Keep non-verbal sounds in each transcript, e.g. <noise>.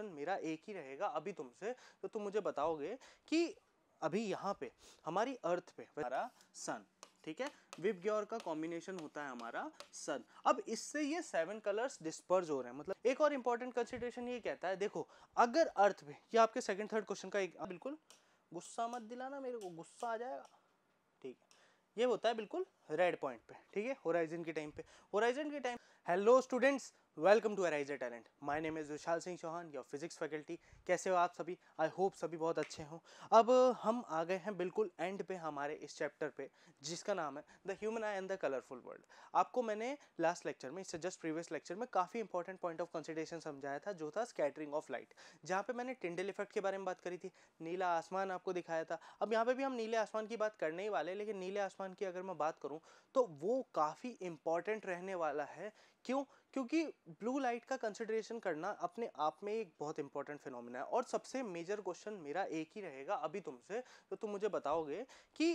question मेरा एक ही रहेगा अभी तुमसे तो तुम मुझे बताओगे कि अभी यहाँ पे हमारी अर्थ पे हमारा सन ठीक है विप ग्योर का कॉम्बिनेशन होता है हमारा सन अब इससे ये सेवन कलर्स डिस्पर्ज हो रहे हैं मतलब एक और इम्पॉर्टेंट कंसिडरेशन ये कहता है देखो अगर अर्थ पे ये आपके सेकंड थर्ड क्वेश्चन का एक बिल्कुल गुस्सा मत दिलाना मेरे को गुस्सा आ जाएगा ठीक है ये होता है बिल्कुल रेड पॉइंट पे ठीक है होराइजन के टाइम पे होराइजन के time hello students welcome to Arizer talent my name is Vishal Singh Chauhan your physics faculty कैसे हो आप सभी आई होप सभी बहुत अच्छे हों अब हम आ गए हैं बिल्कुल एंड पे हमारे इस चैप्टर पे जिसका नाम है the human eye and the colourful world आपको मैंने लास्ट लेक्चर में इससे जस्ट प्रीवियस लेक्चर में काफ़ी इंपॉर्टेंट पॉइंट ऑफ कंसिडरेशन समझाया था जो था स्कैटरिंग ऑफ लाइट जहाँ पर मैंने टिंडल इफेक्ट के बारे में बात करी थी नीला आसमान आपको दिखाया था अब यहाँ पर भी हम नीले आसमान की बात करने ही वाले लेकिन नीले आसमान की अगर मैं बात करूँ हूँ तो वो काफ़ी इम्पॉर्टेंट रहने वाला है क्यों क्योंकि ब्लू लाइट का कंसिडरेशन करना अपने आप में एक बहुत इंपॉर्टेंट फिनोमिना है और सबसे मेजर क्वेश्चन मेरा एक ही रहेगा अभी तुमसे तो तुम मुझे बताओगे कि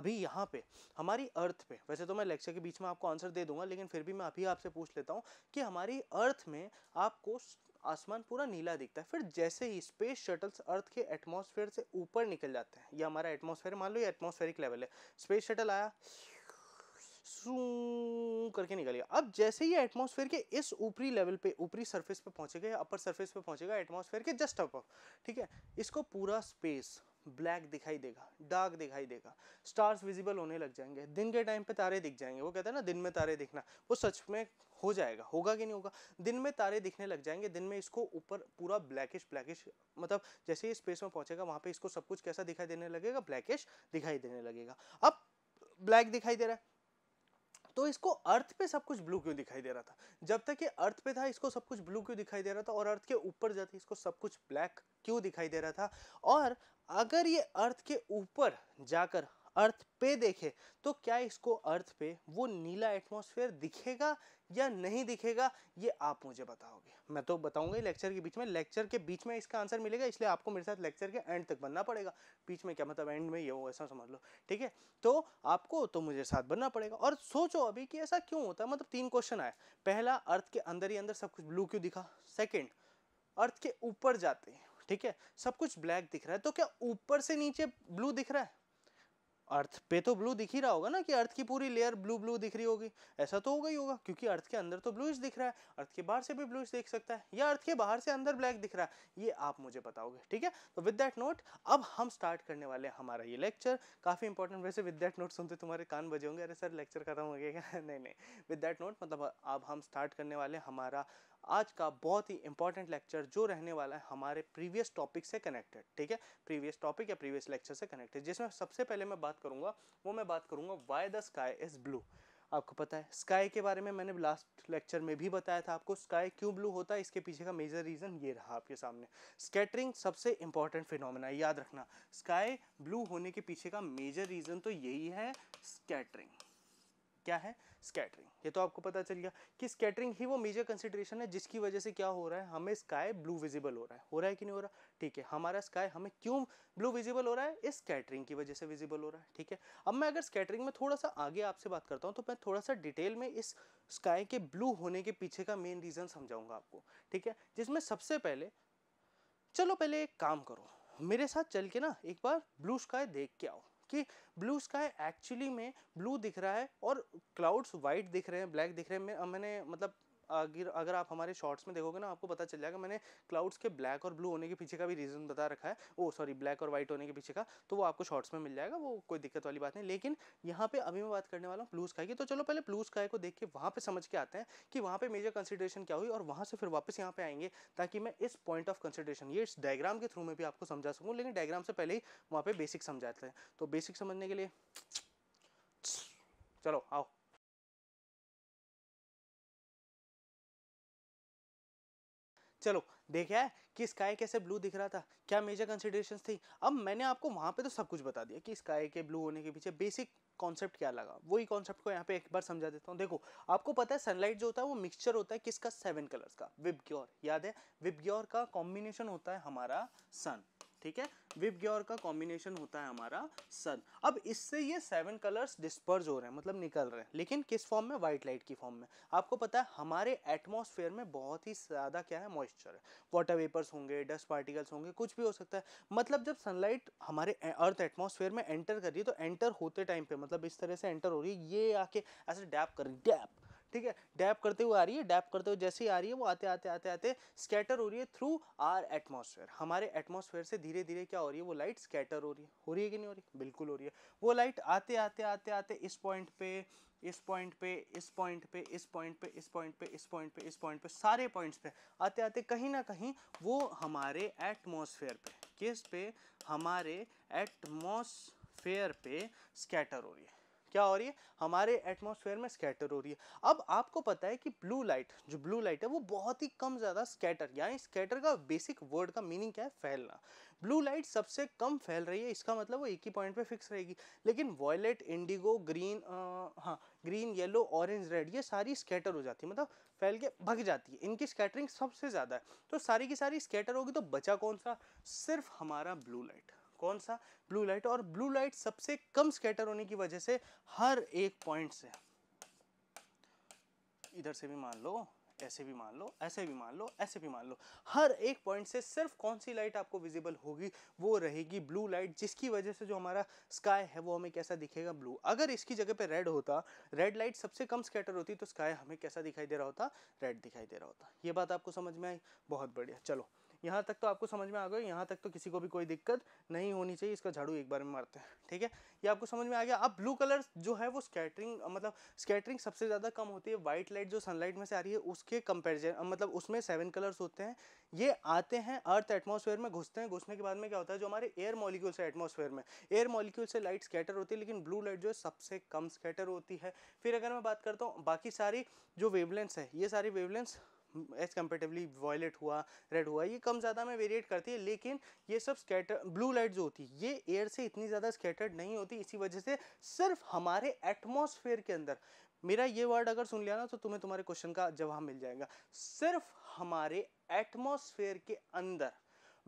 अभी यहाँ पे हमारी अर्थ पे वैसे तो मैं लेक्चर के बीच में आपको आंसर दे दूंगा लेकिन फिर भी मैं अभी आपसे पूछ लेता हूँ कि हमारी अर्थ में आपको आसमान पूरा नीला दिखता है फिर जैसे ही स्पेस शटल्स अर्थ के एटमॉस्फेयर से ऊपर निकल जाते हैं ये हमारा एटमॉस्फेयर मान लो ये एटमॉस्फेरिक लेवल है स्पेस शटल आया करके निकल गया अब जैसे ही एटमॉस्फेयर के इस ऊपरी लेवल पे ऊपरी सरफेस पे पहुंचेगा या अपर सरफेस पे पहुंचेगा एटमॉस्फेयर के जस्ट अप ठीक है इसको पूरा स्पेस ब्लैक दिखाई देगा डार्क दिखाई देगा स्टार्स विजिबल होने लग जाएंगे दिन के टाइम पे तारे दिख जाएंगे वो कहते हैं ना दिन में तारे दिखना वो सच में हो जाएगा होगा कि नहीं होगा दिन में तारे दिखने लग जाएंगे दिन में इसको ऊपर पूरा ब्लैकिश ब्लैकिश मतलब जैसे ही स्पेस में पहुंचेगा वहाँ पे इसको सब कुछ कैसा दिखाई देने लगेगा ब्लैकिश दिखाई देने लगेगा अब ब्लैक दिखाई दे रहा है तो इसको अर्थ पे सब कुछ ब्लू क्यों दिखाई दे रहा था जब तक ये अर्थ पे था इसको सब कुछ ब्लू क्यों दिखाई दे रहा था और अर्थ के ऊपर जाते इसको सब कुछ ब्लैक क्यों दिखाई दे रहा था और अगर ये अर्थ के ऊपर जाकर अर्थ पे देखें तो क्या इसको अर्थ पे वो नीला एटमॉस्फेयर दिखेगा या नहीं दिखेगा ये आप मुझे बताओगे मैं तो बताऊंगा लेक्चर के बीच में लेक्चर के बीच में इसका आंसर मिलेगा इसलिए आपको मेरे साथ लेक्चर के एंड तक बनना पड़ेगा बीच में क्या मतलब एंड में ये हो ऐसा समझ लो ठीक है तो आपको तो मुझे साथ बनना पड़ेगा और सोचो अभी कि ऐसा क्यों होता है मतलब तीन क्वेश्चन आए पहला अर्थ के अंदर ही अंदर सब कुछ ब्लू क्यों दिखा सेकेंड अर्थ के ऊपर जाते हैं ठीक है सब कुछ ब्लैक दिख रहा है तो क्या ऊपर से नीचे ब्लू दिख रहा है अर्थ पे तो ब्लू दिख ही रहा होगा ना कि अर्थ की पूरी लेयर ब्लू ब्लू दिख रही होगी ऐसा तो होगा ही होगा क्योंकि अर्थ के अंदर तो ब्लूइश दिख रहा है अर्थ के बाहर से भी ब्लूइश दिख सकता है या अर्थ के बाहर से अंदर ब्लैक दिख रहा है ये आप मुझे बताओगे ठीक है तो विद दैट नोट अब हम स्टार्ट करने वाले हमारा ये लेक्चर काफ़ी इंपॉर्टेंट वैसे विद दैट नोट सुनते तुम्हारे कान बजे होंगे अरे सर लेक्चर खत्म हो गया <laughs> नहीं नहीं विद दैट नोट मतलब अब हम स्टार्ट करने वाले हमारा आज का बहुत ही इंपॉर्टेंट लेक्चर जो रहने वाला है हमारे प्रीवियस टॉपिक से कनेक्टेड ठीक है प्रीवियस टॉपिक या प्रीवियस लेक्चर से कनेक्टेड जिसमें सबसे पहले मैं बात करूंगा वो मैं बात करूंगा why the sky is blue आपको पता है स्काई के बारे में मैंने लास्ट लेक्चर में भी बताया था आपको स्काई क्यों ब्लू होता है इसके पीछे का मेजर रीज़न ये रहा आपके सामने स्केटरिंग सबसे इंपॉर्टेंट फिनोमेना है याद रखना स्काई ब्लू होने के पीछे का मेजर रीज़न तो यही है स्केटरिंग क्या है स्कैटरिंग ये तो आपको पता चल गया कि स्कैटरिंग ही वो मेजर कंसिडरेशन है जिसकी वजह से क्या हो रहा है हमें स्काई ब्लू विजिबल हो रहा है हो रहा है कि नहीं हो रहा ठीक है हमारा स्काई हमें क्यों ब्लू विजिबल हो रहा है इस स्कैटरिंग की वजह से विजिबल हो रहा है ठीक है अब मैं अगर स्कैटरिंग में थोड़ा सा आगे आपसे बात करता हूँ तो मैं थोड़ा सा डिटेल में इस स्काई के ब्लू होने के पीछे का मेन रीज़न समझाऊंगा आपको ठीक है जिसमें सबसे पहले चलो पहले एक काम करो मेरे साथ चल के ना एक बार ब्लू स्काई देख के आओ कि ब्लू स्काई एक्चुअली में ब्लू दिख रहा है और क्लाउड्स वाइट दिख रहे हैं ब्लैक दिख रहे हैं मैं मैंने मतलब अगर अगर आप हमारे शॉर्ट्स में देखोगे ना आपको पता चल जाएगा मैंने क्लाउड्स के ब्लैक और ब्लू होने के पीछे का भी रीज़न बता रखा है ओ सॉरी ब्लैक और वाइट होने के पीछे का तो वो आपको शॉर्ट्स में मिल जाएगा वो कोई दिक्कत वाली बात नहीं लेकिन यहाँ पे अभी मैं बात करने वाला हूँ ब्लू स्काई की तो चलो पहले ब्लू स्काई को देख के वहाँ पर समझ के आते हैं कि वहाँ पर मेजर कंसिडरेशन क्या हुई और वहाँ से फिर वापस यहाँ पर आएंगे ताकि मैं इस पॉइंट ऑफ कंसिडरेशन ये इस डायग्राम के थ्रू में भी आपको समझा सकूँ लेकिन डायग्राम से पहले ही वहाँ पर बेसिक समझाते हैं तो बेसिक समझने के लिए चलो आओ चलो देखा है कि स्काई कैसे ब्लू दिख रहा था क्या मेजर कंसिडरेशन थी अब मैंने आपको वहाँ पे तो सब कुछ बता दिया कि स्काई के ब्लू होने के पीछे बेसिक कॉन्सेप्ट क्या लगा वही कॉन्सेप्ट को यहाँ पे एक बार समझा देता हूँ देखो आपको पता है सनलाइट जो होता है वो मिक्सचर होता है किसका सेवन कलर्स का विबग्योर याद है विबग्योर का कॉम्बिनेशन होता है हमारा सन ठीक है विप ग्योर का कॉम्बिनेशन होता है हमारा सन अब इससे ये सेवन कलर्स डिस्पर्ज हो रहे हैं मतलब निकल रहे हैं लेकिन किस फॉर्म में व्हाइट लाइट की फॉर्म में आपको पता है हमारे एटमोसफेयर में बहुत ही ज़्यादा क्या है मॉइस्चर है वाटर वेपर्स होंगे डस्ट पार्टिकल्स होंगे कुछ भी हो सकता है मतलब जब सनलाइट हमारे अर्थ एटमोसफेयर में एंटर कर रही है तो एंटर होते टाइम पे मतलब इस तरह से एंटर हो रही है ये आके ऐसे डैप कर रही डैप ठीक है डैप करते हुए आ रही है डैप करते हुए जैसे ही आ रही है वो आते आते आते आते स्कैटर हो रही है थ्रू आर एटमोसफेयर हमारे एटमोसफेयर से धीरे धीरे क्या हो रही है वो लाइट स्कैटर हो रही है हो रही है कि नहीं हो रही बिल्कुल हो रही है वो लाइट आते आते आते आते इस पॉइंट पे इस पॉइंट पे इस पॉइंट पे इस पॉइंट पे इस पॉइंट पे इस पॉइंट पे इस पॉइंट पे सारे पॉइंट्स पे आते आते कहीं ना कहीं वो हमारे एटमोसफेयर पे किस पे हमारे एटमोसफेयर पे स्कैटर हो रही है क्या हो रही है हमारे एटमोसफेयर में स्कैटर हो रही है अब आपको पता है कि ब्लू लाइट जो ब्लू लाइट है वो बहुत ही कम ज़्यादा स्कैटर यानी स्कैटर का बेसिक वर्ड का मीनिंग क्या है फैलना ब्लू लाइट सबसे कम फैल रही है इसका मतलब वो एक ही पॉइंट पे फिक्स रहेगी लेकिन वॉयलेट इंडिगो ग्रीन हाँ ग्रीन येलो ऑरेंज रेड ये सारी स्कैटर हो जाती है मतलब फैल के भग जाती है इनकी स्कैटरिंग सबसे ज़्यादा है तो सारी की सारी स्कैटर होगी तो बचा कौन सा सिर्फ हमारा ब्लू लाइट कौन सा ब्लू लाइट और ब्लू लाइट सबसे कम स्कैटर होने की वजह से हर एक पॉइंट से इधर से भी मान लो ऐसे भी मान लो ऐसे भी मान लो ऐसे भी मान लो हर एक पॉइंट से सिर्फ कौन सी लाइट आपको विजिबल होगी वो रहेगी ब्लू लाइट जिसकी वजह से जो हमारा स्काई है वो हमें कैसा दिखेगा ब्लू अगर इसकी जगह पे रेड होता रेड लाइट सबसे कम स्कैटर होती तो स्काई हमें कैसा दिखाई दे रहा होता रेड दिखाई दे रहा होता ये बात आपको समझ में आई बहुत बढ़िया चलो यहाँ तक तो आपको समझ में आ गया यहाँ तक तो किसी को भी कोई दिक्कत नहीं होनी चाहिए इसका झाड़ू एक बार में मारते हैं ठीक है ये आपको समझ में आ गया अब ब्लू कलर जो है वो स्कैटरिंग मतलब स्कैटरिंग सबसे ज़्यादा कम होती है वाइट लाइट जो सनलाइट में से आ रही है उसके कंपेरिजन मतलब उसमें सेवन कलर्स होते हैं ये आते हैं अर्थ एटमोसफेयर में घुसते हैं घुसने के बाद में क्या होता है जो हमारे एयर मॉलिक्यूल्स है एटमोसफेयर में एयर मॉलिक्यूल से लाइट स्कैटर होती है लेकिन ब्लू लाइट जो है सबसे कम स्कैटर होती है फिर अगर मैं बात करता हूँ बाकी सारी जो वेवलेंस है ये सारी वेवलेंस एज कम्पेटिवली वॉयलेट हुआ रेड हुआ ये कम ज़्यादा में वेरिएट करती है लेकिन ये सब स्कैटर ब्लू लाइट जो होती है ये एयर से इतनी ज़्यादा स्कैटर्ड नहीं होती इसी वजह से सिर्फ हमारे एटमोसफेयर के अंदर मेरा ये वर्ड अगर सुन लिया ना तो तुम्हें तुम्हारे क्वेश्चन का जवाब मिल जाएगा सिर्फ हमारे एटमोसफेयर के अंदर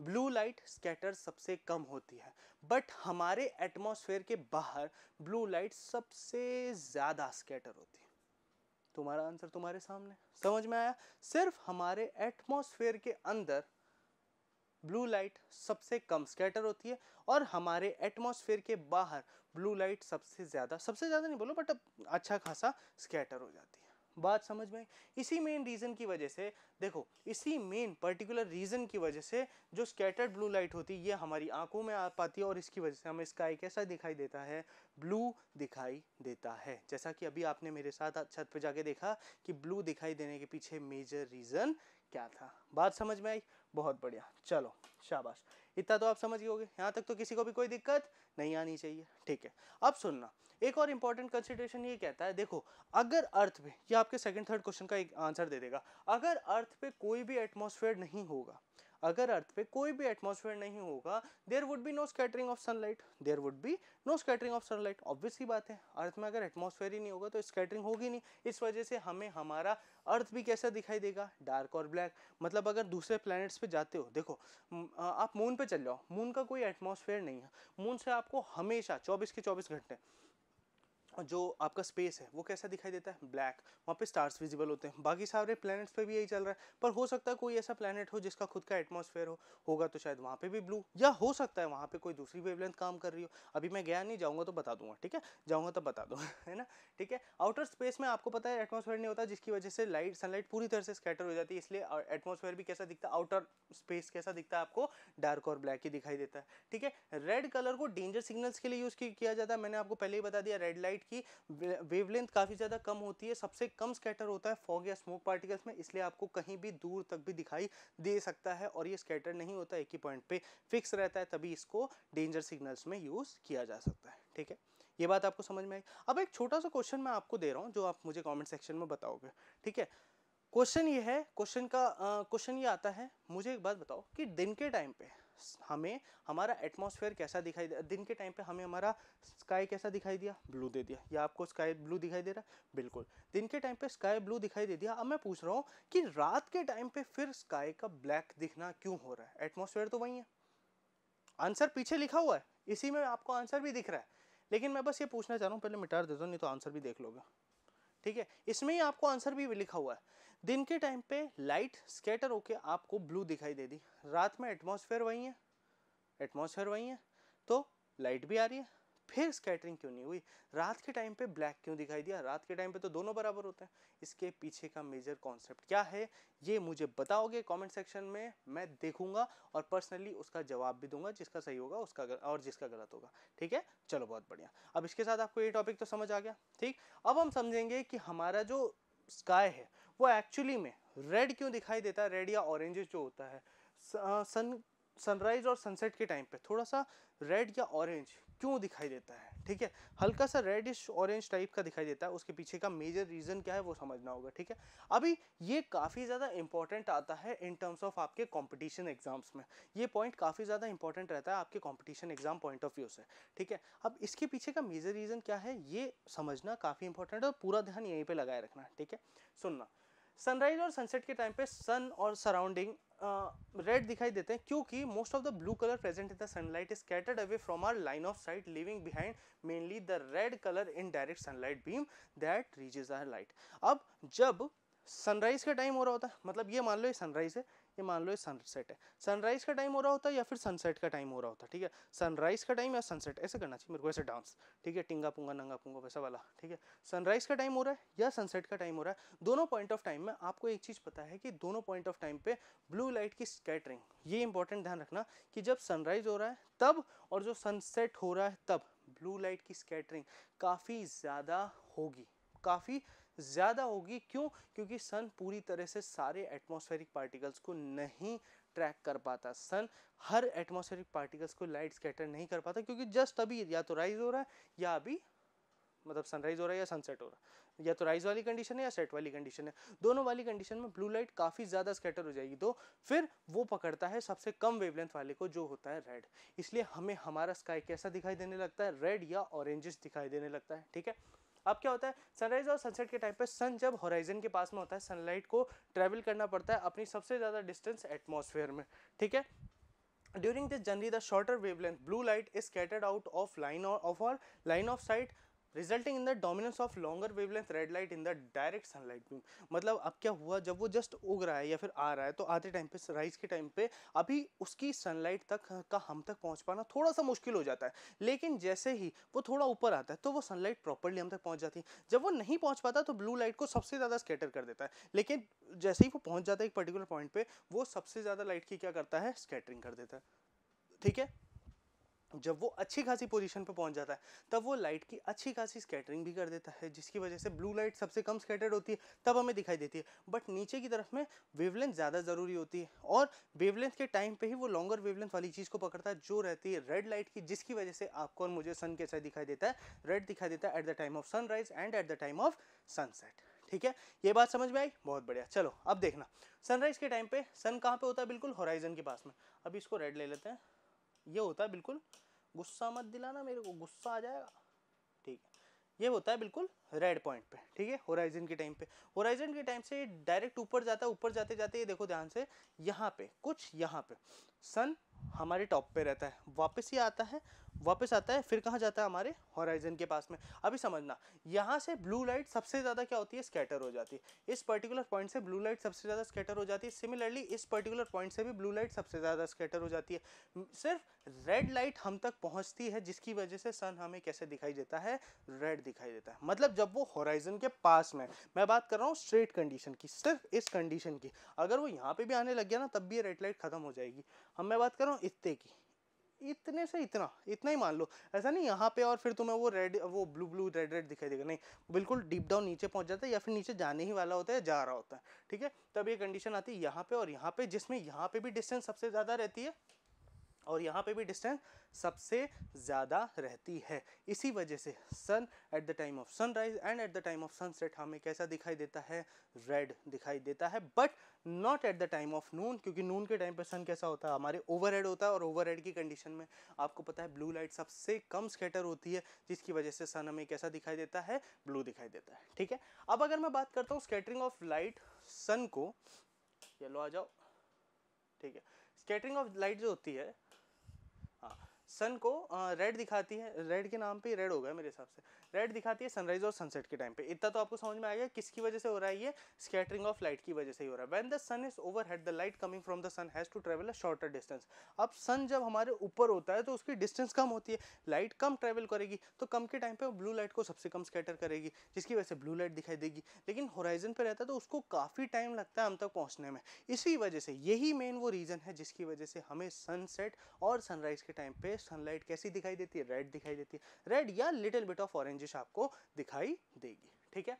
ब्लू लाइट स्कैटर सबसे कम होती है बट हमारे एटमॉस्फेयर के बाहर ब्लू लाइट सबसे ज़्यादा स्कैटर होती है तुम्हारा आंसर तुम्हारे सामने समझ में आया सिर्फ हमारे एटमॉस्फेयर के अंदर ब्लू लाइट सबसे कम स्कैटर होती है और हमारे एटमॉस्फेयर के बाहर ब्लू लाइट सबसे ज़्यादा सबसे ज़्यादा नहीं बोलो बट अच्छा खासा स्कैटर हो जाती है बात समझ में इसी मेन रीज़न की वजह से देखो इसी मेन पर्टिकुलर रीज़न की वजह से जो स्कैटर्ड ब्लू लाइट होती है ये हमारी आंखों में आ पाती है और इसकी वजह से हमें स्काई कैसा दिखाई देता है ब्लू दिखाई देता है जैसा कि अभी आपने मेरे साथ छत पर जाके देखा कि ब्लू दिखाई देने के पीछे मेजर रीज़न क्या था बात समझ में आई बहुत बढ़िया चलो शाबाश इतना तो आप समझ गए होगे यहाँ तक तो किसी को भी कोई दिक्कत नहीं आनी चाहिए ठीक है अब सुनना एक और इम्पॉर्टेंट कंसिडरेशन ये कहता है देखो अगर अर्थ में ये आपके सेकंड थर्ड क्वेश्चन का एक आंसर दे देगा अगर अर्थ अर्थ पे कोई भी एटमॉस्फेयर नहीं होगा अगर अर्थ पे कोई भी एटमॉस्फेयर नहीं होगा there would be no scattering of sunlight there would be no scattering of sunlight obvious ही बात है अर्थ में अगर एटमॉस्फेयर ही नहीं होगा तो स्कैटरिंग होगी नहीं इस वजह से हमें हमारा अर्थ भी कैसा दिखाई देगा डार्क और ब्लैक मतलब अगर दूसरे प्लैनेट्स पे जाते हो देखो आप मून पे चल जाओ मून का कोई एटमॉस्फेयर नहीं है मून से आपको हमेशा चौबीस के चौबीस घंटे जो आपका स्पेस है वो कैसा दिखाई देता है ब्लैक वहाँ पे स्टार्स विजिबल होते हैं बाकी सारे प्लैनेट्स पे भी यही चल रहा है पर हो सकता है कोई ऐसा प्लैनेट हो जिसका खुद का एटमॉस्फेयर हो होगा तो शायद वहाँ पे भी ब्लू या हो सकता है वहाँ पे कोई दूसरी वेवलेंथ काम कर रही हो अभी मैं गया नहीं जाऊँगा तो बता दूंगा ठीक है जाऊँगा तो बता दूँगा <laughs> है ना ठीक है आउटर स्पेस में आपको पता है एटमोसफेयर नहीं होता जिसकी वजह से लाइट सनलाइट पूरी तरह से स्कैटर हो जाती है इसलिए एटमोसफेयर भी कैसा दिखता है आउटर स्पेस कैसा दिखता है आपको डार्क और ब्लैक ही दिखाई देता है ठीक है रेड कलर को डेंजर सिग्नल्स के लिए यूज़ किया जाता है मैंने आपको पहले ही बता दिया रेड लाइट की वेवलेंथ काफ़ी ज़्यादा कम होती है सबसे कम स्कैटर होता है फॉग या स्मोक पार्टिकल्स में इसलिए आपको कहीं भी दूर तक भी दिखाई दे सकता है और ये स्कैटर नहीं होता एक ही पॉइंट पे फिक्स रहता है तभी इसको डेंजर सिग्नल्स में यूज़ किया जा सकता है ठीक है ये बात आपको समझ में आई अब एक छोटा सा क्वेश्चन मैं आपको दे रहा हूँ जो आप मुझे कॉमेंट सेक्शन में बताओगे ठीक है क्वेश्चन ये है क्वेश्चन का क्वेश्चन ये आता है मुझे एक बात बताओ कि दिन के टाइम पे हमें हमारा एटमॉस्फेयर कैसा दिखाई दिया दिन के टाइम पे हमें हमारा स्काई कैसा दिखाई दिया ब्लू दे दिया या आपको स्काई ब्लू दिखाई दे रहा है बिल्कुल दिन के टाइम पे स्काई ब्लू दिखाई दे दिया अब मैं पूछ रहा हूँ कि रात के टाइम पे फिर स्काई का ब्लैक दिखना क्यों हो रहा है एटमोसफेयर तो वही है आंसर पीछे लिखा हुआ है इसी में आपको आंसर भी दिख रहा है लेकिन मैं बस ये पूछना चाह रहा हूँ पहले मिटार देता हूँ नहीं तो आंसर भी देख लोगे ठीक है इसमें ही आपको आंसर भी लिखा हुआ है दिन के टाइम पे लाइट स्केटर होके आपको ब्लू दिखाई दे दी रात में एटमॉस्फेयर वही है एटमॉस्फेयर वही है तो लाइट भी आ रही है फिर स्केटरिंग क्यों नहीं हुई रात के टाइम पे ब्लैक क्यों दिखाई दिया रात के टाइम पे तो दोनों बराबर होते हैं इसके पीछे का मेजर कॉन्सेप्ट क्या है ये मुझे बताओगे कमेंट सेक्शन में मैं देखूंगा और पर्सनली उसका जवाब भी दूंगा जिसका सही होगा उसका और जिसका गलत होगा ठीक है चलो बहुत बढ़िया अब इसके साथ आपको ये टॉपिक तो समझ आ गया ठीक अब हम समझेंगे कि हमारा जो स्काय है वो एक्चुअली में रेड क्यों दिखाई देता है रेड या ऑरेंज जो होता है सन सनराइज और सनसेट के टाइम पे थोड़ा सा रेड या ऑरेंज क्यों दिखाई देता है ठीक है हल्का सा रेडिश ऑरेंज टाइप का दिखाई देता है उसके पीछे का मेजर रीज़न क्या है वो समझना होगा ठीक है अभी ये काफ़ी ज़्यादा इंपॉर्टेंट आता है इन टर्म्स ऑफ आपके कंपटीशन एग्जाम्स में ये पॉइंट काफ़ी ज़्यादा इंपॉर्टेंट रहता है आपके competition exam point of view से ठीक है अब इसके पीछे का मेजर रीज़न क्या है ये समझना काफ़ी इंपॉर्टेंट है और पूरा ध्यान यहीं पर लगाए रखना ठीक है सुनना सनराइज और सनसेट के टाइम पे सन और सराउंडिंग रेड uh, दिखाई देते हैं क्योंकि most of the blue colour present in the sunlight is scattered away from our line of sight living behind mainly the red colour in direct sunlight beam that reaches our light अब जब sunrise का time हो रहा होता है मतलब ये मान लो ये सनराइज है ये मान लो ये सनसेट है सनराइज का टाइम हो रहा होता है या फिर सनसेट का टाइम हो रहा होता है ठीक है सनराइज का टाइम या सनसेट ऐसे करना चाहिए मेरे को ऐसे डांस ठीक है टिंगा पुंगा नंगा पुंगा वैसा वाला ठीक है सनराइज का टाइम हो रहा है या सनसेट का टाइम हो रहा है दोनों पॉइंट ऑफ टाइम में आपको एक चीज़ पता है कि दोनों पॉइंट ऑफ टाइम पे ब्लू लाइट की स्कैटरिंग ये इंपॉर्टेंट ध्यान रखना कि जब सनराइज हो रहा है तब और जो सनसेट हो रहा है तब ब्लू लाइट की स्कैटरिंग काफ़ी ज़्यादा होगी काफ़ी ज़्यादा होगी क्यों क्योंकि सन पूरी तरह से सारे एटमॉस्फेरिक पार्टिकल्स को नहीं ट्रैक कर पाता सन हर एटमॉस्फेरिक पार्टिकल्स को लाइट स्कैटर नहीं कर पाता क्योंकि जस्ट अभी या तो राइज हो रहा है या अभी मतलब सनराइज हो रहा है या सनसेट हो रहा है या तो राइज वाली कंडीशन है या सेट वाली कंडीशन है दोनों वाली कंडीशन में ब्लू लाइट काफ़ी ज़्यादा स्कैटर हो जाएगी तो फिर वो पकड़ता है सबसे कम वेवलेंथ वाले को जो होता है रेड इसलिए हमें हमारा स्काई कैसा दिखाई देने लगता है रेड या ऑरेंजेस दिखाई देने लगता है ठीक है अब क्या होता है सनराइज और सनसेट के टाइम पर सन जब होराइजन के पास में होता है सनलाइट को ट्रेवल करना पड़ता है अपनी सबसे ज़्यादा डिस्टेंस एटमोसफेयर में ठीक है ड्यूरिंग दिस जनरी the shorter wavelength blue light is scattered out of line of और line of sight resulting in the dominance of longer wavelength red light in the direct sunlight beam मतलब अब क्या हुआ जब वो जस्ट उग रहा है या फिर आ रहा है तो आधे टाइम पे राइज के टाइम पे अभी उसकी सनलाइट तक का हम तक पहुंच पाना थोड़ा सा मुश्किल हो जाता है लेकिन जैसे ही वो थोड़ा ऊपर आता है तो वो सनलाइट प्रॉपरली हम तक पहुँच जाती है जब वो नहीं पहुँच पाता तो ब्लू लाइट को सबसे ज़्यादा स्केटर कर देता है लेकिन जैसे ही वो पहुँच जाता है एक पर्टिकुलर पॉइंट पर वो सबसे ज़्यादा लाइट की क्या करता है स्केटरिंग कर देता है ठीक है जब वो अच्छी खासी पोजीशन पर पहुंच जाता है तब वो लाइट की अच्छी खासी स्कैटरिंग भी कर देता है जिसकी वजह से ब्लू लाइट सबसे कम स्कैटर्ड होती है तब हमें दिखाई देती है बट नीचे की तरफ में वेवलेंथ ज़्यादा ज़रूरी होती है और वेवलेंथ के टाइम पे ही वो लॉन्गर वेवलेंथ वाली चीज़ को पकड़ता है जो रहती है रेड लाइट की जिसकी वजह से आपको और मुझे सन कैसा दिखाई देता है रेड दिखाई देता है at the time of sunrise and at the time of sunset ठीक है ये बात समझ में आई बहुत बढ़िया चलो अब देखना सनराइज के टाइम पे सन कहाँ पे होता है बिल्कुल होराइजन के पास में अब इसको रेड ले लेते हैं ये होता है बिल्कुल गुस्सा मत दिलाना मेरे को गुस्सा आ जाएगा ठीक है ये होता है बिल्कुल रेड पॉइंट पे ठीक है होराइजन के टाइम पे होराइजन के टाइम से डायरेक्ट ऊपर जाता है ऊपर जाते जाते ये देखो ध्यान से यहाँ पे कुछ यहाँ पे सन हमारे टॉप पे रहता है वापस ही आता है वापस आता है फिर कहाँ जाता है हमारे हॉराइजन के पास में अभी समझना यहाँ से ब्लू लाइट सबसे ज़्यादा क्या होती है स्कैटर हो जाती है इस पर्टिकुलर पॉइंट से ब्लू लाइट सबसे ज़्यादा स्कैटर हो जाती है सिमिलरली इस पर्टिकुलर पॉइंट से भी ब्लू लाइट सबसे ज़्यादा स्कैटर हो जाती है सिर्फ रेड लाइट हम तक पहुँचती है जिसकी वजह से सन हमें कैसे दिखाई देता है रेड दिखाई देता है मतलब जब वो हॉराइजन के पास में मैं बात कर रहा हूँ स्ट्रेट कंडीशन की सिर्फ इस कंडीशन की अगर वो यहाँ पर भी आने लग गया ना तब भी रेड लाइट ख़त्म हो जाएगी हम मैं बात कर रहा हूँ इतने की इतने से इतना इतना ही मान लो ऐसा नहीं यहाँ पे और फिर तुम्हें वो रेड वो ब्लू ब्लू रेड रेड दिखाई देगा नहीं बिल्कुल डीप डाउन नीचे पहुँच जाता है या फिर नीचे जाने ही वाला होता है जा रहा होता है ठीक है तब ये कंडीशन आती है यहाँ पे और यहाँ पे जिसमें यहाँ पे भी डिस्टेंस सबसे ज़्यादा रहती है और यहाँ पे भी डिस्टेंस सबसे ज़्यादा रहती है इसी वजह से sun at the time of sunrise and at the time of sunset हमें कैसा दिखाई देता है रेड दिखाई देता है but not at the time of noon क्योंकि नून के टाइम पर सन कैसा होता है हमारे ओवर होता है और ओवर की कंडीशन में आपको पता है ब्लू लाइट सबसे कम स्केटर होती है जिसकी वजह से सन हमें कैसा दिखाई देता है ब्लू दिखाई देता है ठीक है अब अगर मैं बात करता हूँ स्केटरिंग ऑफ लाइट सन को येलो आ जाओ ठीक है स्केटरिंग ऑफ लाइट जो होती है सन को रेड दिखाती है रेड के नाम पे रेड होगा मेरे हिसाब से रेड दिखाती है सनराइज और सनसेट के टाइम पे इतना तो आपको समझ में आ गया किसकी वजह से हो रहा है ये स्कैटरिंग ऑफ लाइट की वजह से ही हो रहा है when the sun is overhead the light coming from the sun has to travel a shorter distance अब सन जब हमारे ऊपर होता है तो उसकी डिस्टेंस कम होती है लाइट कम ट्रेवल करेगी तो कम के टाइम पे ब्लू लाइट को सबसे कम स्कैटर करेगी जिसकी वजह से ब्लू लाइट दिखाई देगी लेकिन होराइजन पर रहता है तो उसको काफ़ी टाइम लगता है हम तक पहुँचने में इसी वजह से यही मेन वो रीज़न है जिसकी वजह से हमें सनसेट और सनराइज़ के टाइम पे है सनलाइट कैसी दिखाई देती है रेड दिखाई देती है रेड या लिटिल बिट ऑफ ऑरेंजिश आपको दिखाई देगी ठीक है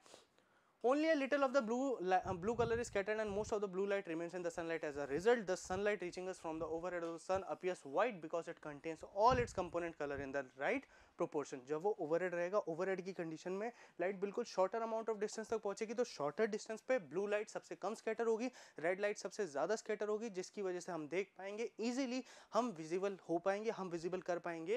only a little of the blue uh, blue color is scattered and most of the blue light remains in the sunlight as a result the sunlight reaching us from the overhead of the sun appears white because it contains all its component color in the right proportion jab wo overhead rahega overhead ki condition mein light bilkul shorter amount of distance tak pahunchegi to shorter distance pe blue light sabse kam scatter hogi red light sabse zyada scatter hogi jiski wajah se hum dekh payenge easily hum visible ho payenge hum visible kar payenge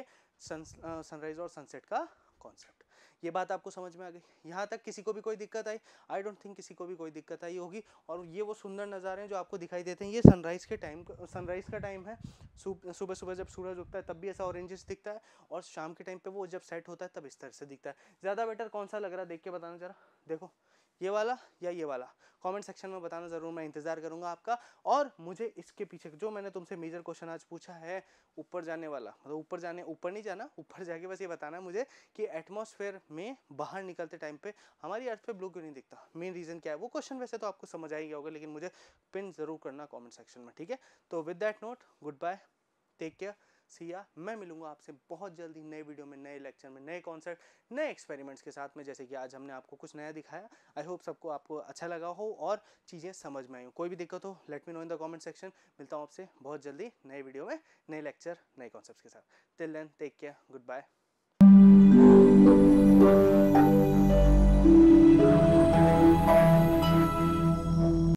sun uh, sunrise aur sunset ka concept ये बात आपको समझ में आ गई यहाँ तक किसी को भी कोई दिक्कत आई आई डोंट थिंक किसी को भी कोई दिक्कत आई होगी और ये वो सुंदर नज़ारे हैं जो आपको दिखाई देते हैं ये सनराइज़ के टाइम सनराइज़ का टाइम है सुबह सुबह जब सूरज उगता है तब भी ऐसा ऑरेंजेस दिखता है और शाम के टाइम पर वो जब सेट होता है तब इस तरह से दिखता है ज़्यादा बेटर कौन सा लग रहा है देख के बताना ज़रा देखो ये वाला या ये वाला कमेंट सेक्शन में बताना ज़रूर मैं इंतज़ार करूंगा आपका और मुझे इसके पीछे जो मैंने तुमसे मेजर क्वेश्चन आज पूछा है ऊपर जाने वाला मतलब ऊपर जाने ऊपर नहीं जाना ऊपर जाके बस ये बताना है मुझे कि एटमोसफेयर में बाहर निकलते टाइम पे हमारी अर्थ पे ब्लू क्यों नहीं दिखता मेन रीज़न क्या है वो क्वेश्चन वैसे तो आपको समझ आ ही गया होगा लेकिन मुझे पिन ज़रूर करना कॉमेंट सेक्शन में ठीक है तो with that note goodbye take care see ya मैं मिलूंगा आपसे बहुत जल्दी नए वीडियो में नए लेक्चर में नए कॉन्सेप्ट नए एक्सपेरिमेंट्स के साथ में जैसे कि आज हमने आपको कुछ नया दिखाया आई होप सबको आपको अच्छा लगा हो और चीज़ें समझ में आई हो कोई भी दिक्कत हो let me know in the comment section मिलता हूँ आपसे बहुत जल्दी नए वीडियो में नए लेक्चर नए कॉन्सेप्ट के साथ till then take care good bye